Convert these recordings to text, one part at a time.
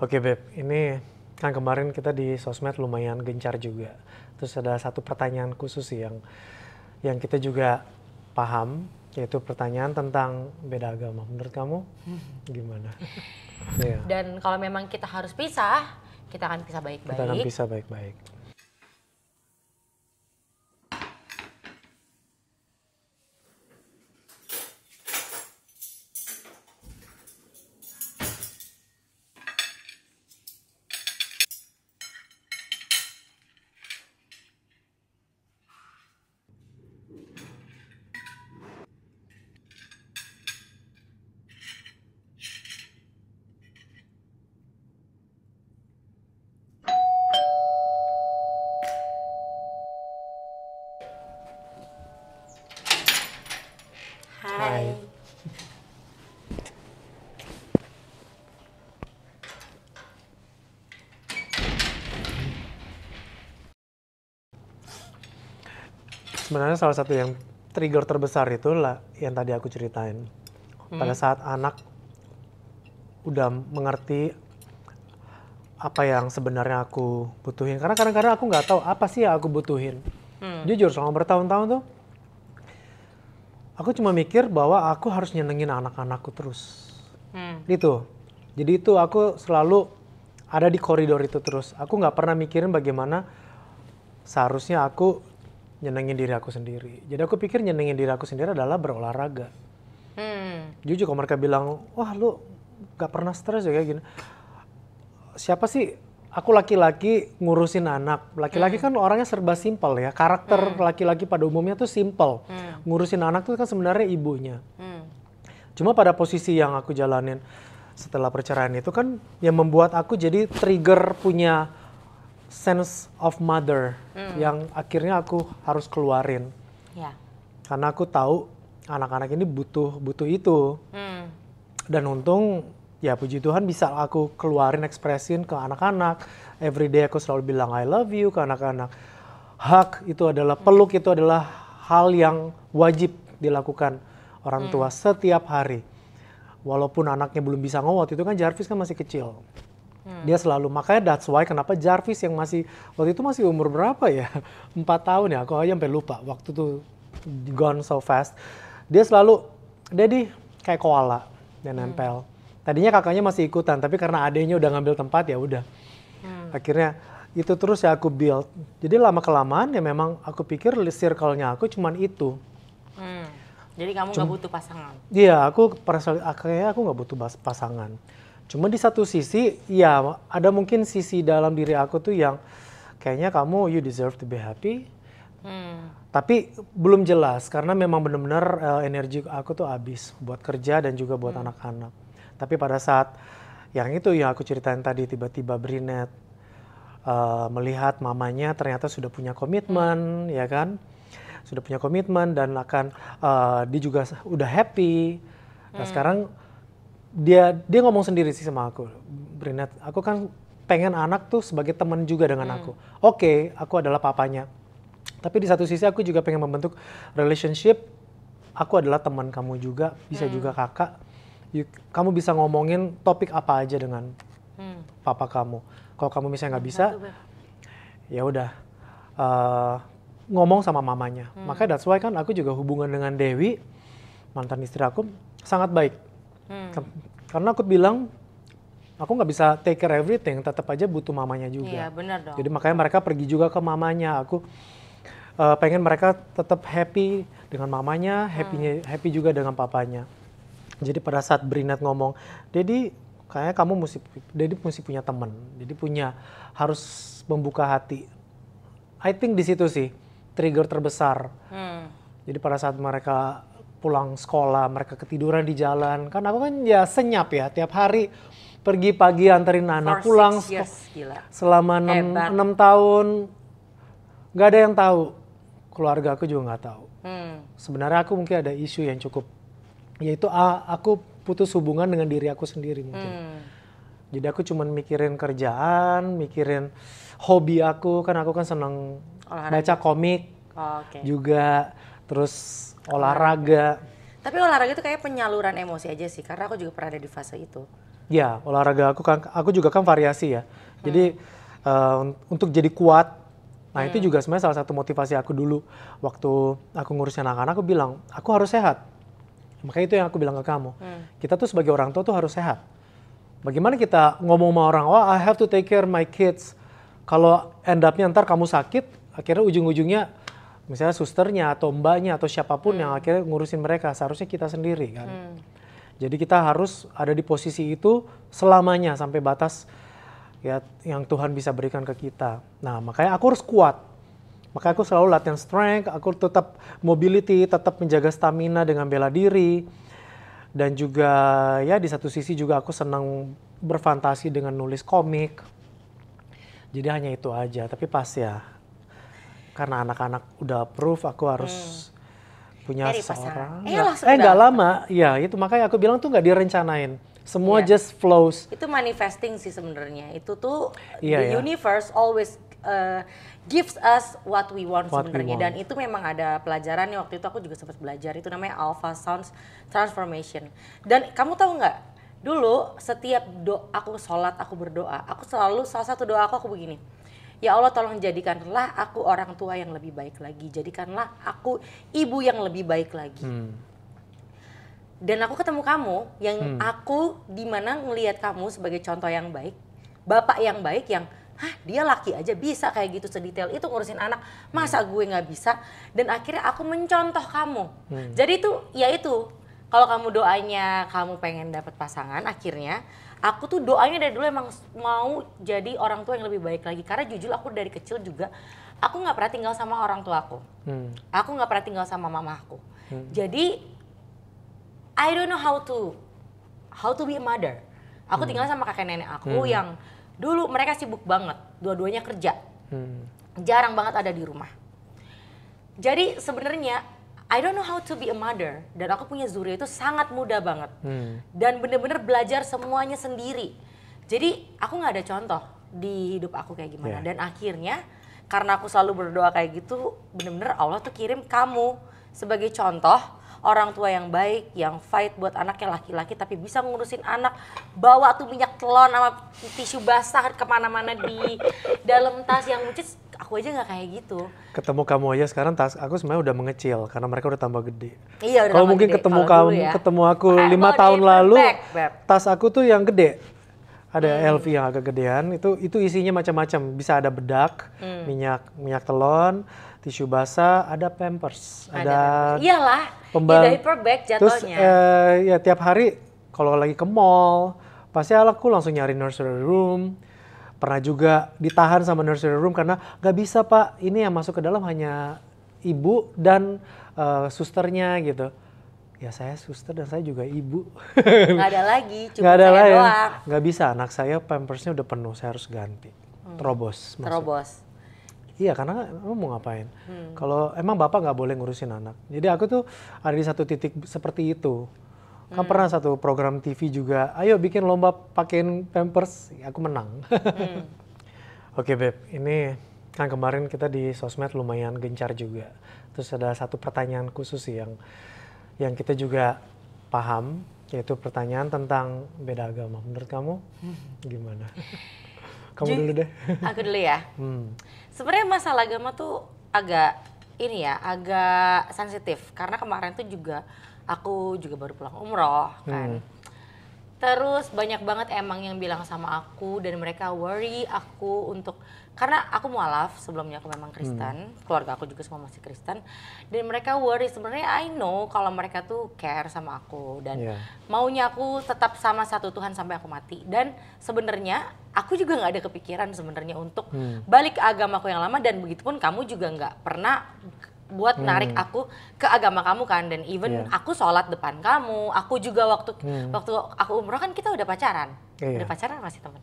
Oke Beb, ini kan kemarin kita di sosmed lumayan gencar juga. Terus ada satu pertanyaan khusus sih yang yang kita juga paham yaitu pertanyaan tentang beda agama. Menurut kamu hmm. gimana? Iya. Dan kalau memang kita harus pisah, kita akan pisah baik-baik. Kita akan pisah baik-baik. sebenarnya salah satu yang trigger terbesar itu lah yang tadi aku ceritain. Hmm. Pada saat anak udah mengerti apa yang sebenarnya aku butuhin. Karena kadang-kadang aku nggak tahu apa sih yang aku butuhin. Hmm. Jujur selama bertahun-tahun tuh, aku cuma mikir bahwa aku harus nyenengin anak-anakku terus. Hmm. Gitu. Jadi itu aku selalu ada di koridor itu terus. Aku nggak pernah mikirin bagaimana seharusnya aku nyenengin diri aku sendiri. Jadi aku pikir nyenengin diri aku sendiri adalah berolahraga. Hmm. Jujur kalau mereka bilang, wah lu gak pernah stres ya kayak gini. Siapa sih? Aku laki-laki ngurusin anak. Laki-laki hmm. kan orangnya serba simpel ya. Karakter hmm. laki-laki hmm. pada umumnya tuh simpel. Hmm. Ngurusin anak tuh kan sebenarnya ibunya. Hmm. Cuma pada posisi yang aku jalanin setelah perceraian itu kan yang membuat aku jadi trigger punya sense of mother mm. yang akhirnya aku harus keluarin. Yeah. Karena aku tahu anak-anak ini butuh butuh itu. Mm. Dan untung ya puji Tuhan bisa aku keluarin ekspresin ke anak-anak. Everyday aku selalu bilang I love you ke anak-anak. Hak itu adalah hmm. peluk mm. itu adalah hal yang wajib dilakukan orang hmm. tua mm. setiap hari. Walaupun anaknya belum bisa ngomong, itu kan Jarvis kan masih kecil. Hmm. Dia selalu makanya that's why kenapa Jarvis yang masih waktu itu masih umur berapa ya? Empat tahun ya, aku aja sampai lupa waktu itu gone so fast. Dia selalu Daddy kayak koala dan hmm. nempel. Hmm. Tadinya kakaknya masih ikutan, tapi karena adeknya udah ngambil tempat ya udah. Hmm. Akhirnya itu terus ya aku build. Jadi lama kelamaan ya memang aku pikir circle-nya aku cuman itu. Hmm. Jadi kamu nggak butuh pasangan? Iya, aku akhirnya aku nggak butuh pasangan. Cuma di satu sisi, ya ada mungkin sisi dalam diri aku tuh yang kayaknya kamu you deserve to be happy. Hmm. Tapi belum jelas karena memang benar-benar uh, energi aku tuh habis buat kerja dan juga buat hmm. anak-anak. Hmm. Tapi pada saat yang itu yang aku ceritain tadi tiba-tiba Brinet uh, eh, melihat mamanya ternyata sudah punya komitmen, hmm. ya kan? Sudah punya komitmen dan akan uh, dia juga udah happy. Nah hmm. sekarang dia dia ngomong sendiri sih sama aku Brinet aku kan pengen anak tuh sebagai teman juga dengan hmm. aku oke okay, aku adalah papanya tapi di satu sisi aku juga pengen membentuk relationship aku adalah teman kamu juga bisa hmm. juga kakak you, kamu bisa ngomongin topik apa aja dengan hmm. papa kamu kalau kamu misalnya nggak bisa ya udah uh, ngomong sama mamanya hmm. makanya that's why kan aku juga hubungan dengan Dewi mantan istri aku sangat baik Hmm. Karena aku bilang aku nggak bisa take care everything, tetap aja butuh mamanya juga. Iya benar dong. Jadi makanya mereka pergi juga ke mamanya. Aku uh, pengen mereka tetap happy dengan mamanya, happy hmm. happy juga dengan papanya. Jadi pada saat Brinet ngomong, Jadi kayaknya kamu mesti, Dedi mesti punya temen. Jadi punya harus membuka hati. I think di situ sih trigger terbesar. Hmm. Jadi pada saat mereka pulang sekolah, mereka ketiduran di jalan. Kan aku kan ya senyap ya tiap hari pergi pagi anterin anak pulang six years, gila. selama enam tahun Gak ada yang tahu keluarga aku juga gak tahu hmm. sebenarnya aku mungkin ada isu yang cukup yaitu aku putus hubungan dengan diri aku sendiri mungkin hmm. jadi aku cuman mikirin kerjaan mikirin hobi aku kan aku kan seneng baca komik oh, okay. juga terus olahraga. Tapi olahraga itu kayak penyaluran emosi aja sih, karena aku juga pernah ada di fase itu. Ya, olahraga aku kan, aku juga kan variasi ya. Hmm. Jadi eh, uh, untuk jadi kuat, nah hmm. itu juga sebenarnya salah satu motivasi aku dulu. Waktu aku ngurusin anak-anak, aku bilang aku harus sehat. Makanya itu yang aku bilang ke kamu. Hmm. Kita tuh sebagai orang tua tuh harus sehat. Bagaimana kita ngomong sama orang, wah oh, I have to take care of my kids. Kalau end up-nya ntar kamu sakit, akhirnya ujung-ujungnya misalnya susternya atau mbaknya atau siapapun hmm. yang akhirnya ngurusin mereka seharusnya kita sendiri kan hmm. jadi kita harus ada di posisi itu selamanya sampai batas ya yang Tuhan bisa berikan ke kita nah makanya aku harus kuat makanya aku selalu latihan strength aku tetap mobility tetap menjaga stamina dengan bela diri dan juga ya di satu sisi juga aku senang berfantasi dengan nulis komik jadi hanya itu aja tapi pas ya karena anak-anak udah proof, aku harus hmm. punya Dari seorang. Ya. Eh, nggak, eh lama, ya itu makanya aku bilang tuh nggak direncanain. Semua yeah. just flows. Itu manifesting sih sebenarnya. Itu tuh yeah, the yeah. universe always uh, gives us what we want sebenarnya dan itu memang ada pelajarannya waktu itu aku juga sempat belajar itu namanya alpha sounds transformation. Dan kamu tahu nggak? Dulu setiap do aku sholat, aku berdoa, aku selalu salah satu doa aku aku begini. Ya Allah tolong jadikanlah aku orang tua yang lebih baik lagi. Jadikanlah aku ibu yang lebih baik lagi. Hmm. Dan aku ketemu kamu yang hmm. aku dimana ngelihat kamu sebagai contoh yang baik. Bapak yang baik yang Hah, dia laki aja bisa kayak gitu sedetail itu ngurusin anak masa hmm. gue nggak bisa dan akhirnya aku mencontoh kamu hmm. jadi itu ya itu kalau kamu doanya kamu pengen dapat pasangan akhirnya aku tuh doanya dari dulu emang mau jadi orang tua yang lebih baik lagi karena jujur aku dari kecil juga aku nggak pernah tinggal sama orang tua aku hmm. aku nggak pernah tinggal sama mama aku hmm. jadi I don't know how to how to be a mother aku hmm. tinggal sama kakek nenek aku hmm. yang dulu mereka sibuk banget dua-duanya kerja hmm. jarang banget ada di rumah jadi sebenarnya I don't know how to be a mother dan aku punya Zuri itu sangat mudah banget hmm. dan bener-bener belajar semuanya sendiri jadi aku nggak ada contoh di hidup aku kayak gimana yeah. dan akhirnya karena aku selalu berdoa kayak gitu bener-bener Allah tuh kirim kamu sebagai contoh orang tua yang baik yang fight buat anaknya laki-laki tapi bisa ngurusin anak bawa tuh minyak telon sama tisu basah kemana-mana di dalam tas yang lucu aku aja nggak kayak gitu ketemu kamu aja sekarang tas aku sebenarnya udah mengecil karena mereka udah tambah gede iya udah kalau mungkin gede. ketemu kamu ya. ketemu aku lima tahun lalu back, tas aku tuh yang gede ada hmm. LV yang agak gedean itu itu isinya macam-macam bisa ada bedak hmm. minyak minyak telon tisu basah ada pampers ada, ada iyalah ya pembal ya diaper bag jatuhnya terus eh, ya tiap hari kalau lagi ke mall pasti aku langsung nyari nursery room pernah juga ditahan sama nursery room karena nggak bisa pak ini yang masuk ke dalam hanya ibu dan uh, susternya gitu ya saya suster dan saya juga ibu nggak ada lagi cuma ada saya lain. doang nggak bisa anak saya pampersnya udah penuh saya harus ganti hmm. terobos maksud. terobos iya karena lu mau ngapain hmm. kalau emang bapak nggak boleh ngurusin anak jadi aku tuh ada di satu titik seperti itu Kan hmm. pernah satu program TV juga, ayo bikin lomba pakein pampers, aku menang. hmm. Oke Beb, ini kan kemarin kita di sosmed lumayan gencar juga. Terus ada satu pertanyaan khusus sih yang yang kita juga paham, yaitu pertanyaan tentang beda agama. Menurut kamu gimana? Kamu dulu deh. Aku dulu ya. Hmm. Sebenarnya masalah agama tuh agak ini ya, agak sensitif karena kemarin tuh juga aku juga baru pulang umroh kan. Hmm. Terus banyak banget emang yang bilang sama aku dan mereka worry aku untuk karena aku mualaf sebelumnya aku memang Kristen, hmm. keluarga aku juga semua masih Kristen dan mereka worry sebenarnya I know kalau mereka tuh care sama aku dan yeah. maunya aku tetap sama satu Tuhan sampai aku mati dan sebenarnya aku juga nggak ada kepikiran sebenarnya untuk hmm. balik agamaku yang lama dan begitupun kamu juga nggak pernah buat narik hmm. aku ke agama kamu kan dan even yeah. aku sholat depan kamu aku juga waktu hmm. waktu aku umroh kan kita udah pacaran yeah. Iya. udah pacaran masih temen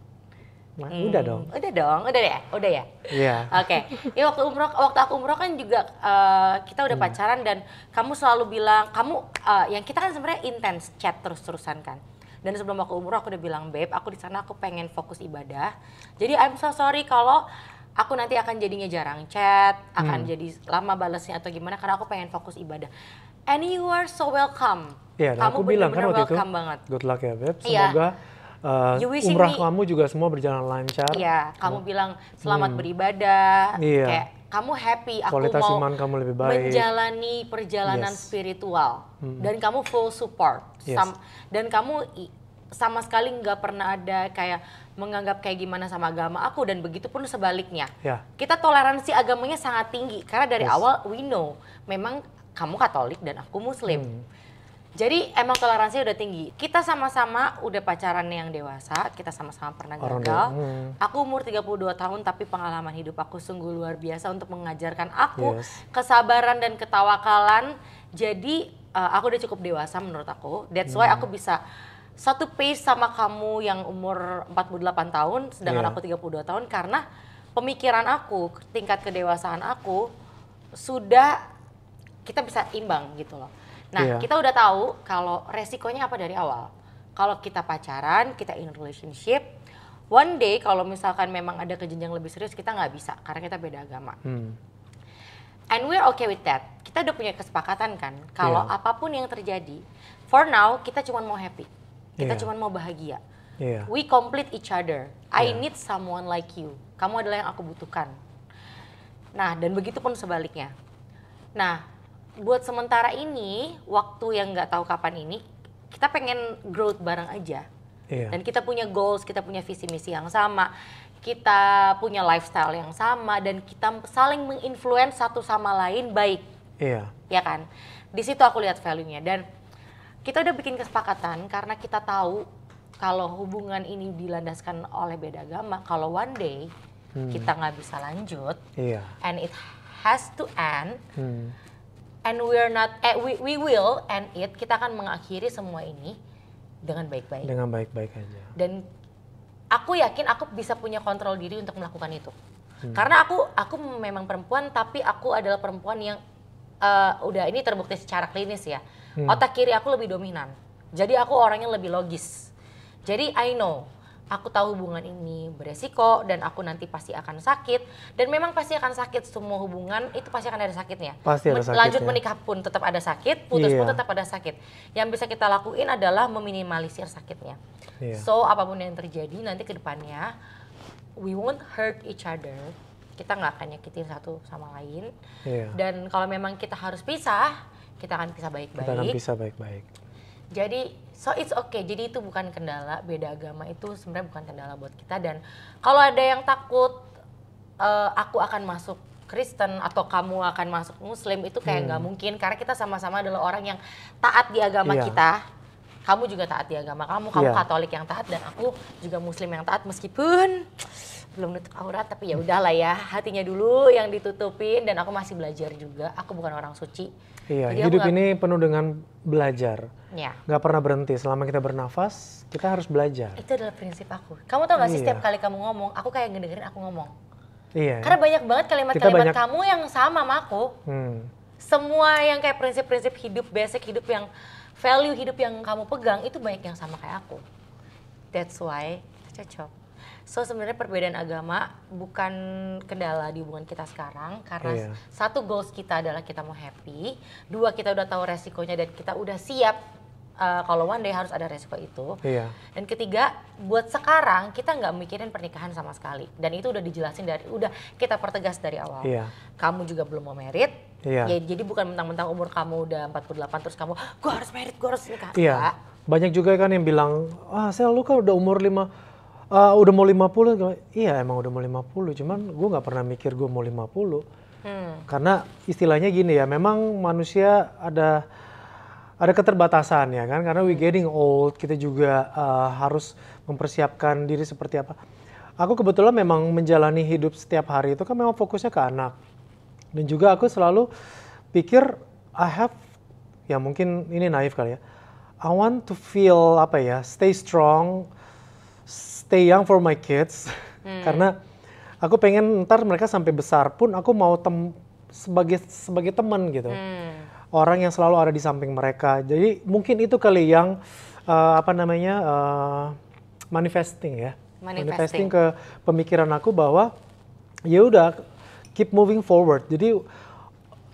Nah, hmm. Udah dong. Udah dong, udah ya, udah ya. Yeah. Oke. Okay. Ya waktu umroh, waktu aku umroh kan juga uh, kita udah yeah. Hmm. pacaran dan kamu selalu bilang kamu uh, yang kita kan sebenarnya intens chat terus-terusan kan. Dan sebelum aku umroh aku udah bilang babe aku di sana aku pengen fokus ibadah. Jadi I'm so sorry kalau aku nanti akan jadinya jarang chat, akan hmm. jadi lama balasnya atau gimana karena aku pengen fokus ibadah. And you are so welcome. Iya, kamu aku bilang kan waktu itu. banget. Good luck ya, Beb. Iya. Semoga yeah uh, umrah me, kamu juga semua berjalan lancar. Iya, kamu oh. bilang selamat hmm. beribadah, iya. kayak kamu happy, aku Kualitas mau kamu lebih baik. menjalani perjalanan yes. spiritual hmm. dan kamu full support, yes. Sam, dan kamu sama sekali nggak pernah ada kayak menganggap kayak gimana sama agama aku dan begitu pun sebaliknya. Ya. Kita toleransi agamanya sangat tinggi karena dari yes. awal we know memang kamu Katolik dan aku Muslim. Hmm. Jadi emang toleransi udah tinggi. Kita sama-sama udah pacaran yang dewasa, kita sama-sama pernah Orang gagal. Hmm. Aku umur 32 tahun tapi pengalaman hidup aku sungguh luar biasa untuk mengajarkan aku yes. kesabaran dan ketawakalan. Jadi uh, aku udah cukup dewasa menurut aku. That's why hmm. aku bisa satu pace sama kamu yang umur 48 tahun sedangkan yeah. aku 32 tahun karena pemikiran aku, tingkat kedewasaan aku sudah kita bisa imbang gitu loh. Nah, yeah. kita udah tahu kalau resikonya apa dari awal. Kalau kita pacaran, kita in relationship, one day kalau misalkan memang ada kejenjang lebih serius kita nggak bisa karena kita beda agama. Hmm. And we're okay with that. Kita udah punya kesepakatan kan kalau yeah. apapun yang terjadi, for now kita cuma mau happy kita yeah. cuma mau bahagia. Yeah. We complete each other. I iya. need someone like you. Kamu adalah yang aku butuhkan. Nah, dan begitu pun sebaliknya. Nah, buat sementara ini, waktu yang nggak tahu kapan ini, kita pengen growth bareng aja. Yeah. Dan kita punya goals, kita punya visi misi yang sama, kita punya lifestyle yang sama, dan kita saling menginfluence satu sama lain baik. Iya. Yeah. Ya kan? Di situ aku lihat value-nya. Dan kita udah bikin kesepakatan karena kita tahu kalau hubungan ini dilandaskan oleh beda agama, kalau one day hmm. kita nggak bisa lanjut, yeah. and it has to end, hmm. and are not, eh, we, we will end it. Kita akan mengakhiri semua ini dengan baik-baik. Dengan baik-baik aja. Dan aku yakin aku bisa punya kontrol diri untuk melakukan itu. Hmm. Karena aku aku memang perempuan, tapi aku adalah perempuan yang uh, udah ini terbukti secara klinis ya hmm. otak kiri aku lebih dominan jadi aku orangnya lebih logis jadi I know aku tahu hubungan ini beresiko dan aku nanti pasti akan sakit dan memang pasti akan sakit semua hubungan itu pasti akan ada sakitnya. Pasti ada sakitnya. Lanjut menikah pun tetap ada sakit, putus yeah. pun iya. tetap ada sakit. Yang bisa kita lakuin adalah meminimalisir sakitnya. Yeah. So apapun yang terjadi nanti ke depannya we won't hurt each other. Kita nggak akan nyakitin satu sama lain. Yeah. Dan kalau memang kita harus pisah, kita akan pisah baik-baik. Kita akan pisah baik-baik. Jadi so it's okay. Jadi itu bukan kendala, beda agama itu sebenarnya bukan kendala buat kita dan kalau ada yang takut uh, aku akan masuk Kristen atau kamu akan masuk Muslim itu kayak nggak hmm. mungkin karena kita sama-sama adalah orang yang taat di agama yeah. kita. Kamu juga taat di agama kamu, kamu yeah. Katolik yang taat dan aku juga Muslim yang taat meskipun belum nutup aurat tapi ya udahlah ya hatinya dulu yang ditutupin dan aku masih belajar juga aku bukan orang suci iya Jadi hidup gak... ini penuh dengan belajar ya. nggak pernah berhenti selama kita bernafas kita harus belajar itu adalah prinsip aku kamu tau gak iya. sih setiap kali kamu ngomong aku kayak ngedengerin aku ngomong iya ya. karena banyak banget kalimat-kalimat banyak... kamu yang sama sama aku hmm. semua yang kayak prinsip-prinsip hidup basic hidup yang value hidup yang kamu pegang itu banyak yang sama kayak aku that's why cocok So sebenarnya perbedaan agama bukan kendala di hubungan kita sekarang karena yeah. satu goals kita adalah kita mau happy, dua kita udah tahu resikonya dan kita udah siap uh, kalau one day harus ada resiko itu. Yeah. Dan ketiga, buat sekarang kita nggak mikirin pernikahan sama sekali. Dan itu udah dijelasin dari, udah kita pertegas dari awal. Yeah. Kamu juga belum mau merit. Iya. Ya, jadi bukan mentang-mentang umur kamu udah 48 terus kamu, gua harus merit, gua harus nikah. Iya. Banyak juga kan yang bilang, ah saya lu kan udah umur lima uh, udah mau 50 iya emang udah mau 50 cuman gue nggak pernah mikir gue mau 50 hmm. karena istilahnya gini ya memang manusia ada ada keterbatasan ya kan karena we hmm. getting old kita juga uh, harus mempersiapkan diri seperti apa aku kebetulan memang menjalani hidup setiap hari itu kan memang fokusnya ke anak dan juga aku selalu pikir I have ya mungkin ini naif kali ya I want to feel apa ya stay strong stay young for my kids hmm. karena aku pengen ntar mereka sampai besar pun aku mau tem sebagai sebagai teman gitu hmm. orang yang selalu ada di samping mereka jadi mungkin itu kali yang uh, apa namanya uh, manifesting ya manifesting. manifesting ke pemikiran aku bahwa ya udah keep moving forward jadi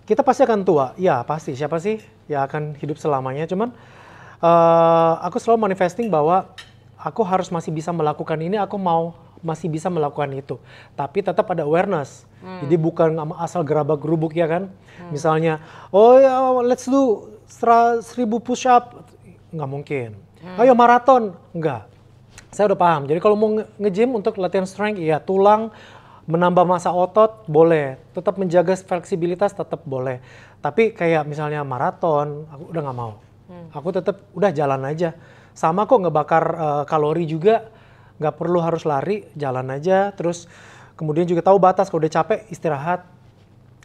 kita pasti akan tua ya pasti siapa sih ya akan hidup selamanya cuman uh, aku selalu manifesting bahwa aku harus masih bisa melakukan ini, aku mau masih bisa melakukan itu. Tapi tetap ada awareness. Hmm. Jadi bukan asal gerabak gerubuk ya kan. Hmm. Misalnya, oh ya let's do seribu push up. Nggak mungkin. Hmm. Ayo maraton. Nggak. Saya udah paham. Jadi kalau mau nge-gym untuk latihan strength, ya tulang, menambah masa otot boleh, tetap menjaga fleksibilitas tetap boleh. Tapi kayak misalnya maraton, aku udah nggak mau. Hmm. Aku tetap udah jalan aja sama kok ngebakar uh, kalori juga nggak perlu harus lari jalan aja terus kemudian juga tahu batas kalau udah capek istirahat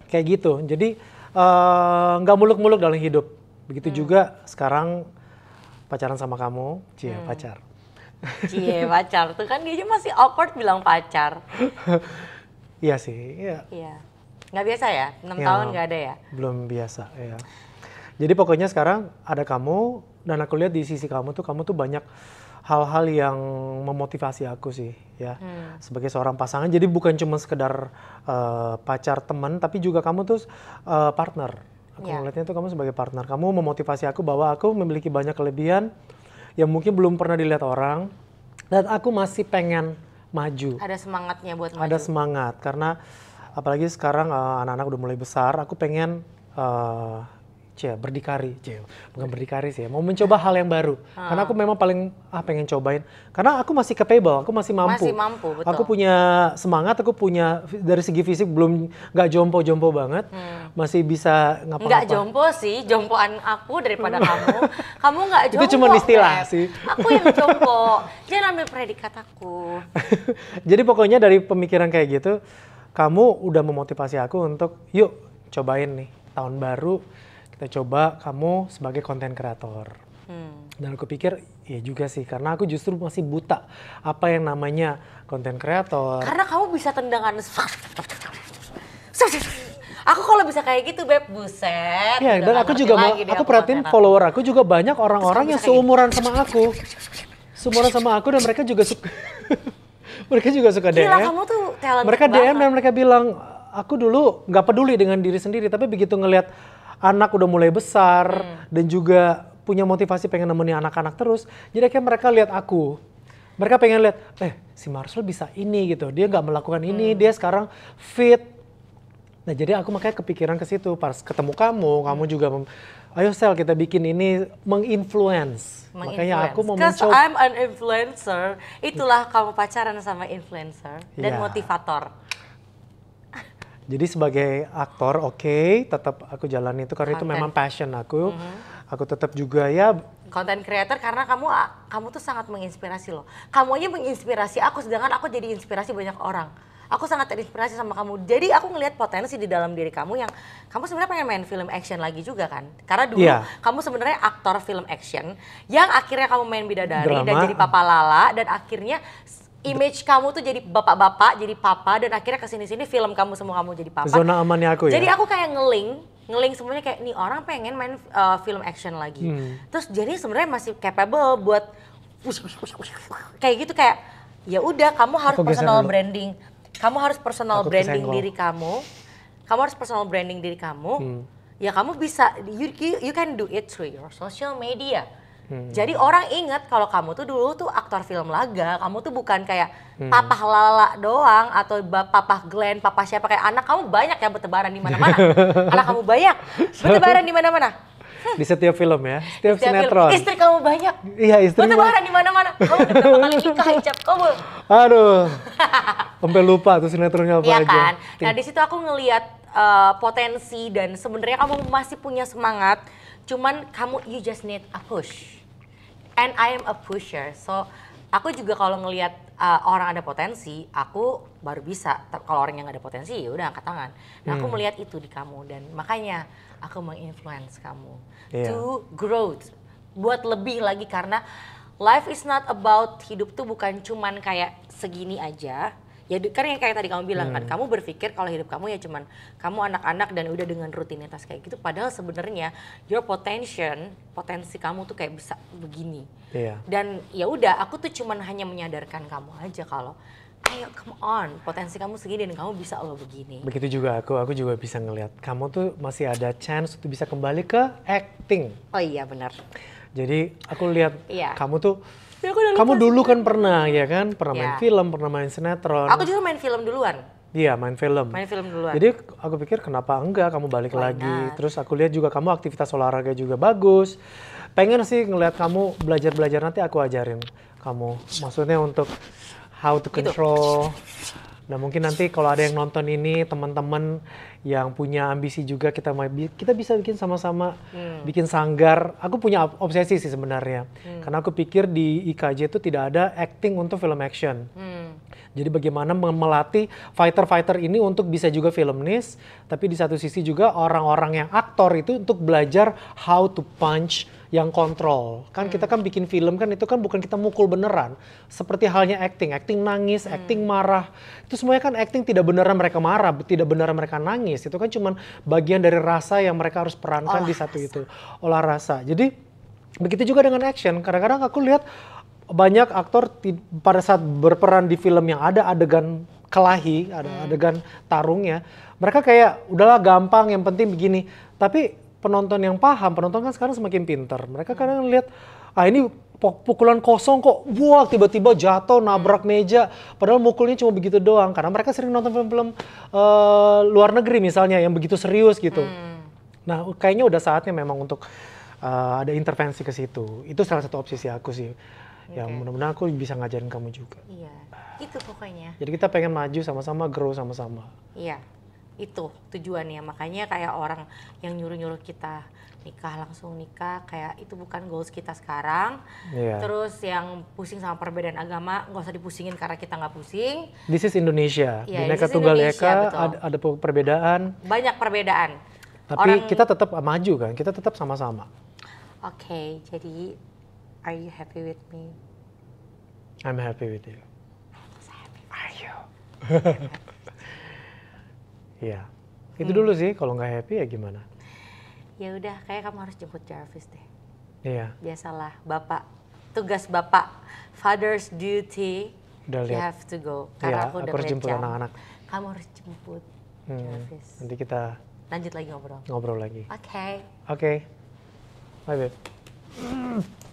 kayak gitu jadi eh, nggak uh, muluk-muluk dalam hidup begitu hmm. juga sekarang pacaran sama kamu cie hmm. pacar cie pacar tuh kan dia masih awkward bilang pacar iya sih iya, iya. Nggak biasa ya? enam ya, tahun nggak ada ya? Belum biasa, ya. Jadi pokoknya sekarang ada kamu dan aku lihat di sisi kamu tuh kamu tuh banyak hal-hal yang memotivasi aku sih ya hmm. sebagai seorang pasangan. Jadi bukan cuma sekedar uh, pacar teman tapi juga kamu tuh uh, partner. Aku yeah. melihatnya tuh kamu sebagai partner. Kamu memotivasi aku bahwa aku memiliki banyak kelebihan yang mungkin belum pernah dilihat orang dan aku masih pengen maju. Ada semangatnya buat maju. Ada semangat karena apalagi sekarang eh, anak-anak uh, udah mulai besar, aku pengen uh, cia berdikari cia bukan berdikari sih ya mau mencoba hal yang baru hmm. karena aku memang paling ah pengen cobain karena aku masih capable aku masih mampu masih mampu betul. aku punya semangat aku punya dari segi fisik belum nggak jompo jompo banget hmm. masih bisa ngapa ngapa nggak jompo sih jompoan aku daripada hmm. kamu kamu nggak jompo itu cuma istilah sih aku yang jompo jangan ambil predikat aku jadi pokoknya dari pemikiran kayak gitu kamu udah memotivasi aku untuk yuk cobain nih tahun baru kita coba kamu sebagai konten kreator. Hmm. Dan aku pikir ya juga sih karena aku justru masih buta apa yang namanya konten kreator. Karena kamu bisa tendangan Aku kalau bisa kayak gitu beb, buset. Iya, dan aku juga mau, aku perhatiin follower aku juga banyak orang-orang yang seumuran gitu. sama aku. Seumuran sama aku dan mereka juga suka mereka juga suka Gila, DM. kamu tuh Mereka DM banget. dan mereka bilang, "Aku dulu nggak peduli dengan diri sendiri, tapi begitu ngelihat anak udah mulai besar hmm. dan juga punya motivasi pengen nemenin anak-anak terus. Jadi akhirnya mereka lihat aku. Mereka pengen lihat, eh si Marcel bisa ini gitu. Dia nggak melakukan ini, hmm. dia sekarang fit. Nah jadi aku makanya kepikiran ke situ pas ketemu kamu, kamu hmm. juga ayo sel kita bikin ini menginfluence. Meng Makanya aku mau mencoba. I'm an influencer, itulah kamu pacaran sama influencer dan yeah. motivator. Jadi sebagai aktor oke, okay, tetap aku jalani itu karena Content. itu memang passion aku. Mm -hmm. Aku tetap juga ya Content creator karena kamu ah, kamu tuh sangat menginspirasi loh. Kamu aja menginspirasi aku sedangkan aku jadi inspirasi banyak orang. Aku sangat terinspirasi sama kamu. Jadi aku ngelihat potensi di dalam diri kamu yang kamu sebenarnya pengen main film action lagi juga kan? Karena dulu yeah. kamu sebenarnya aktor film action yang akhirnya kamu main bidadari Drama. dan jadi papa lala dan akhirnya image kamu tuh jadi bapak-bapak, jadi papa dan akhirnya kesini sini film kamu semua kamu jadi papa. Zona amannya aku ya. Jadi aku kayak ngeling, ngeling semuanya kayak nih orang pengen main uh, film action lagi. Hmm. Terus jadi sebenarnya masih capable buat kayak gitu kayak ya udah kamu harus aku personal branding. Kamu harus personal branding kesenggol. diri kamu. Kamu harus personal branding diri kamu. Hmm. Ya kamu bisa you, you you can do it through your social media Hmm. Jadi orang inget kalau kamu tuh dulu tuh aktor film laga, kamu tuh bukan kayak hmm. papah lala doang atau papa Glenn, papa siapa kayak anak kamu banyak yang bertebaran di mana-mana. anak kamu banyak bertebaran di mana-mana. Di setiap film ya, setiap, setiap sinetron. Film. Istri kamu banyak. Iya, istri. Bertebaran di mana-mana. Kamu berapa kali nikah, Kamu. Aduh. Sampai lupa tuh sinetronnya apa iya aja. kan? Iya. Nah, di situ aku ngelihat uh, eh, potensi dan sebenarnya kamu masih punya semangat, cuman kamu you just need a push and I am a pusher so aku juga kalau ngelihat uh, orang ada potensi aku baru bisa kalau orang yang ada potensi ya udah angkat tangan nah hmm. aku melihat itu di kamu dan makanya aku menginfluence kamu yeah. to growth buat lebih lagi karena life is not about hidup tuh bukan cuman kayak segini aja ya kan yang kayak tadi kamu bilang kan, hmm. kan kamu berpikir kalau hidup kamu ya cuman kamu anak-anak dan udah dengan rutinitas kayak gitu padahal sebenarnya your potential potensi kamu tuh kayak bisa begini yeah. dan ya udah aku tuh cuman hanya menyadarkan kamu aja kalau ayo come on potensi kamu segini dan kamu bisa lo begini begitu juga aku aku juga bisa ngelihat kamu tuh masih ada chance untuk bisa kembali ke acting oh iya benar jadi aku lihat yeah. kamu tuh ya, aku udah lupa Kamu dulu kan pernah ya kan, pernah ya. main film, pernah main sinetron. Aku juga main film duluan. Iya, main film. Main film duluan. Jadi aku pikir kenapa enggak kamu balik Why lagi. Not? Terus aku lihat juga kamu aktivitas olahraga juga bagus. Pengen sih ngelihat kamu belajar-belajar nanti aku ajarin kamu. Maksudnya untuk how to gitu. control gitu Nah mungkin nanti kalau ada yang nonton ini teman-teman yang punya ambisi juga kita kita bisa bikin sama-sama hmm. bikin sanggar. Aku punya obsesi sih sebenarnya hmm. karena aku pikir di IKJ itu tidak ada acting untuk film action. Hmm jadi bagaimana melatih fighter-fighter ini untuk bisa juga filmnis, tapi di satu sisi juga orang-orang yang aktor itu untuk belajar how to punch yang kontrol. Kan hmm. kita kan bikin film kan itu kan bukan kita mukul beneran. Seperti halnya acting, acting nangis, hmm. acting marah. Itu semuanya kan acting tidak beneran mereka marah, tidak beneran mereka nangis. Itu kan cuman bagian dari rasa yang mereka harus perankan olah di satu rasa. itu, olah rasa. Jadi begitu juga dengan action. Kadang-kadang aku lihat banyak aktor pada saat berperan di film yang ada adegan kelahi, ada hmm. adegan tarungnya, mereka kayak udahlah gampang yang penting begini. Tapi penonton yang paham, penonton kan sekarang semakin pinter. Mereka kadang hmm. lihat ah ini pukulan kosong kok wow tiba-tiba jatuh nabrak hmm. meja padahal mukulnya cuma begitu doang karena mereka sering nonton film-film uh, luar negeri misalnya yang begitu serius gitu nah kayaknya udah saatnya memang untuk uh, ada intervensi ke situ itu salah satu opsi sih aku sih okay. ya mudah-mudahan aku bisa ngajarin kamu juga iya itu pokoknya jadi kita pengen maju sama-sama grow sama-sama iya itu tujuannya makanya kayak orang yang nyuruh-nyuruh kita nikah langsung nikah kayak itu bukan goals kita sekarang Iya. terus yang pusing sama perbedaan agama nggak usah dipusingin karena kita nggak pusing this is Indonesia Iya, bineka tunggal eka ada, ada perbedaan banyak perbedaan tapi orang... kita tetap maju kan kita tetap sama-sama oke okay, jadi Are you happy with me? I'm happy with you. Happy. Are you? Iya. yeah. Itu hmm. dulu sih. Kalau nggak happy ya gimana? Ya udah, kayak kamu harus jemput Jarvis deh. Iya. Yeah. Biasalah, bapak. Tugas bapak, father's duty. Udah You have to go. Iya, Karena yeah, aku udah aku harus jemput anak-anak. Kamu harus jemput hmm. Jarvis. Nanti kita lanjut lagi ngobrol. Ngobrol lagi. Oke. Okay. Oke. Okay. Bye, babe. Mm.